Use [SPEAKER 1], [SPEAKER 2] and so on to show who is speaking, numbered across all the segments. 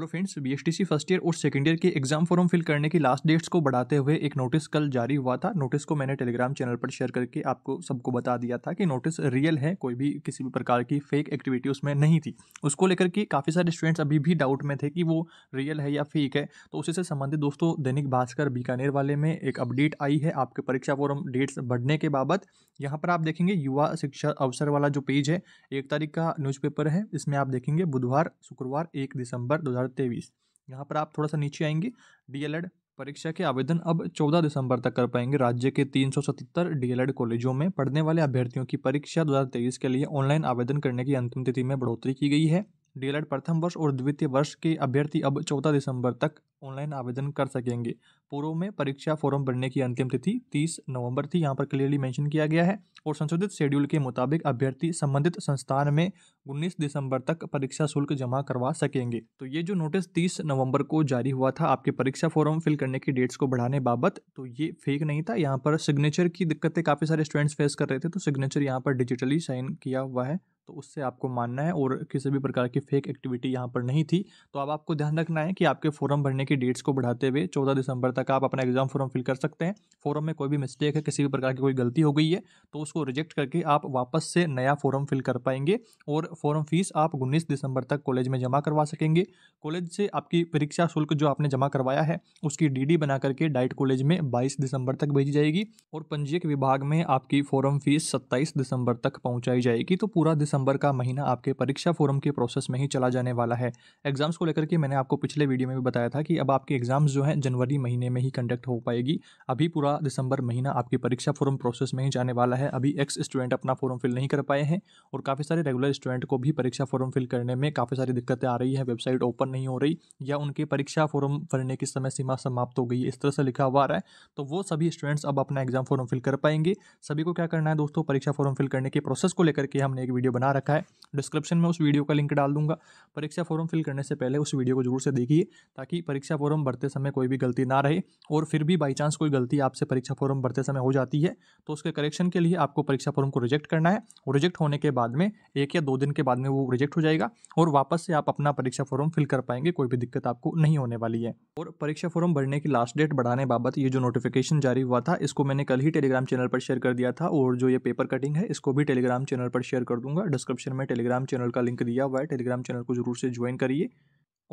[SPEAKER 1] hello friends BSTC first year और second year के exam form fill करने की लास्ट डेट्स को बढ़ाते हुए एक नोटिस कल जारी हुआ था नोटिस को मैंने टेलीग्राम चैनल पर शेयर करके आपको सबको बता दिया था कि नोटिस रियल है कोई भी किसी भी प्रकार की फेक एक्टिविटी उसमें नहीं थी उसको लेकर के काफ़ी सारे स्टूडेंट्स अभी भी डाउट में थे कि वो रियल है या फेक है तो उसी से संबंधित दोस्तों दैनिक भास्कर बीकानेर वाले में एक अपडेट आई है आपके परीक्षा फॉरम डेट्स बढ़ने के बाबत यहाँ पर आप देखेंगे युवा शिक्षा अवसर वाला जो पेज है एक तारीख का न्यूज़पेपर है इसमें आप देखेंगे बुधवार शुक्रवार एक दिसंबर दो हज़ार तेईस यहाँ पर आप थोड़ा सा नीचे आएंगे डीएलएड परीक्षा के आवेदन अब 14 दिसंबर तक कर पाएंगे राज्य के 377 डीएलएड कॉलेजों में पढ़ने वाले अभ्यर्थियों की परीक्षा 2023 के लिए ऑनलाइन आवेदन करने की अंतिम तिथि में बढ़ोतरी की गई है डीएलएड प्रथम वर्ष और द्वितीय वर्ष के अभ्यर्थी अब चौदह दिसंबर तक ऑनलाइन आवेदन कर सकेंगे पूर्व में परीक्षा फॉर्म भरने की अंतिम तिथि तीस नवंबर थी यहाँ पर क्लियरली मेंशन किया गया है और संशोधित शेड्यूल के मुताबिक अभ्यर्थी संबंधित संस्थान में उन्नीस दिसंबर तक परीक्षा शुल्क जमा करवा सकेंगे तो ये जो नोटिस तीस नवंबर को जारी हुआ था आपके परीक्षा फॉर्म फिल करने की डेट्स को बढ़ाने बाबत तो ये फेक नहीं था यहाँ पर सिग्नेचर की दिक्कतें काफ़ी सारे स्टूडेंट्स फेस कर रहे थे तो सिग्नेचर यहाँ पर डिजिटली साइन किया हुआ है तो उससे आपको मानना है और किसी भी प्रकार की फेक एक्टिविटी यहाँ पर नहीं थी तो अब आपको ध्यान रखना है कि आपके फॉर्म भरने की डेट्स को बढ़ाते हुए चौदह दिसंबर तक आप अपना एग्ज़ाम फॉर्म फिल कर सकते हैं फॉर्म में कोई भी मिस्टेक है किसी भी प्रकार की कोई गलती हो गई है तो उसको रिजेक्ट करके आप वापस से नया फॉर्म फिल कर पाएंगे और फॉर्म फीस आप उन्नीस दिसंबर तक कॉलेज में जमा करवा सकेंगे कॉलेज से आपकी परीक्षा शुल्क जो आपने जमा करवाया है उसकी डी बना करके डाइट कॉलेज में बाईस दिसंबर तक भेजी जाएगी और पंजीयक विभाग में आपकी फॉर्म फीस सत्ताईस दिसंबर तक पहुँचाई जाएगी तो पूरा दिसंबर का महीना आपके परीक्षा फोरम के प्रोसेस में ही चला जाने वाला है एग्जाम्स को लेकर के मैंने आपको पिछले वीडियो में भी बताया था कि अब आपके एग्जाम्स जो हैं जनवरी महीने में ही कंडक्ट हो पाएगी अभी पूरा दिसंबर महीना आपके परीक्षा फोरम प्रोसेस में ही जाने वाला है अभी एक्स स्टूडेंट अपना फॉर्म फिल नहीं कर पाए हैं और काफ़ी सारे रेगुलर स्टूडेंट को भी परीक्षा फॉर्म फिल करने में काफ़ी सारी दिक्कतें आ रही हैं वेबसाइट ओपन नहीं हो रही या उनके परीक्षा फॉर्म भरने की समय सीमा समाप्त हो गई इस तरह से लिखा हुआ आ रहा है तो वो सभी स्टूडेंट्स अब अपना एग्जाम फॉर्म फिल कर पाएंगे सभी को क्या करना है दोस्तों परीक्षा फॉर्म फिल करने के प्रोसेस को लेकर के हमने एक वीडियो बना बना रखा है डिस्क्रिप्शन में उस वीडियो का लिंक डाल दूंगा परीक्षा फॉर्म फिल करने से पहले उस वीडियो को जरूर से देखिए ताकि परीक्षा फॉर्म भरते समय कोई भी गलती ना रहे और फिर भी बाई चांस कोई गलती आपसे परीक्षा फॉर्म भरते समय हो जाती है तो उसके करेक्शन के लिए आपको परीक्षा फॉर्म को रिजेक्ट करना है और रिजेक्ट होने के बाद में एक या दो दिन के बाद में वो रिजेक्ट हो जाएगा और वापस से आप अपना परीक्षा फॉर्म फिल कर पाएंगे कोई भी दिक्कत आपको नहीं होने वाली है और परीक्षा फॉर्म भरने की लास्ट डेट बढ़ाने बाबत ये जो नोटिफिकेशन जारी हुआ था इसको मैंने कल ही टेलीग्राम चैनल पर शेयर कर दिया था और जो ये पेपर कटिंग है इसको भी टेलीग्राम चैनल पर शेयर कर दूंगा डिस्क्रिप्शन में टेलीग्राम चैनल का लिंक दिया हुआ है टेलीग्राम चैनल को जरूर से ज्वाइन करिए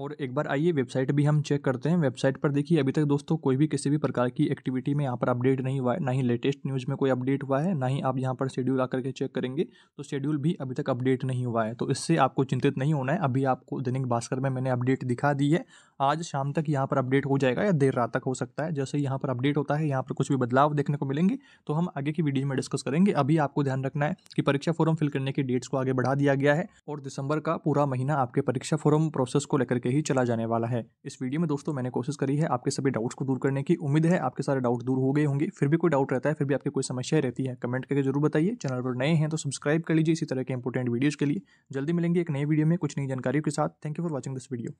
[SPEAKER 1] और एक बार आइए वेबसाइट भी हम चेक करते हैं वेबसाइट पर देखिए अभी तक दोस्तों कोई भी किसी भी प्रकार की एक्टिविटी में यहाँ पर अपडेट नहीं हुआ है ना ही लेटेस्ट न्यूज़ में कोई अपडेट हुआ है ना ही आप यहाँ पर शेड्यूल आकर के चेक करेंगे तो शेड्यूल भी अभी तक अपडेट नहीं हुआ है तो इससे आपको चिंतित नहीं होना है अभी आपको दैनिक भास्कर में मैंने अपडेट दिखा दी है आज शाम तक यहाँ पर अपडेट हो जाएगा या देर रात तक हो सकता है जैसे यहाँ पर अपडेट होता है यहाँ पर कुछ भी बदलाव देखने को मिलेंगे तो हम आगे की वीडियो में डिस्कस करेंगे अभी आपको ध्यान रखना है कि परीक्षा फॉर्म फिल करने की डेट्स को आगे बढ़ा दिया गया है और दिसंबर का पूरा महीना आपके परीक्षा फॉर्म प्रोसेस को लेकर के ही चला जाने वाला है इस वीडियो में दोस्तों मैंने कोशिश करी है आपके सभी डाउट्स को दूर करने की उम्मीद है आपके सारे डाउट दूर हो गए होंगे फिर भी कोई डाउट रहता है फिर भी आपकी कोई समस्या रहती है कमेंट करके जरूर बताइए चैनल पर नए हैं तो सब्सक्राइब कर लीजिए इसी तरह के इंपॉर्टेंट वीडियोज़ के लिए जल्दी मिलेंगे एक नई वीडियो में कुछ नई जानकारियों के साथ thank you for watching this video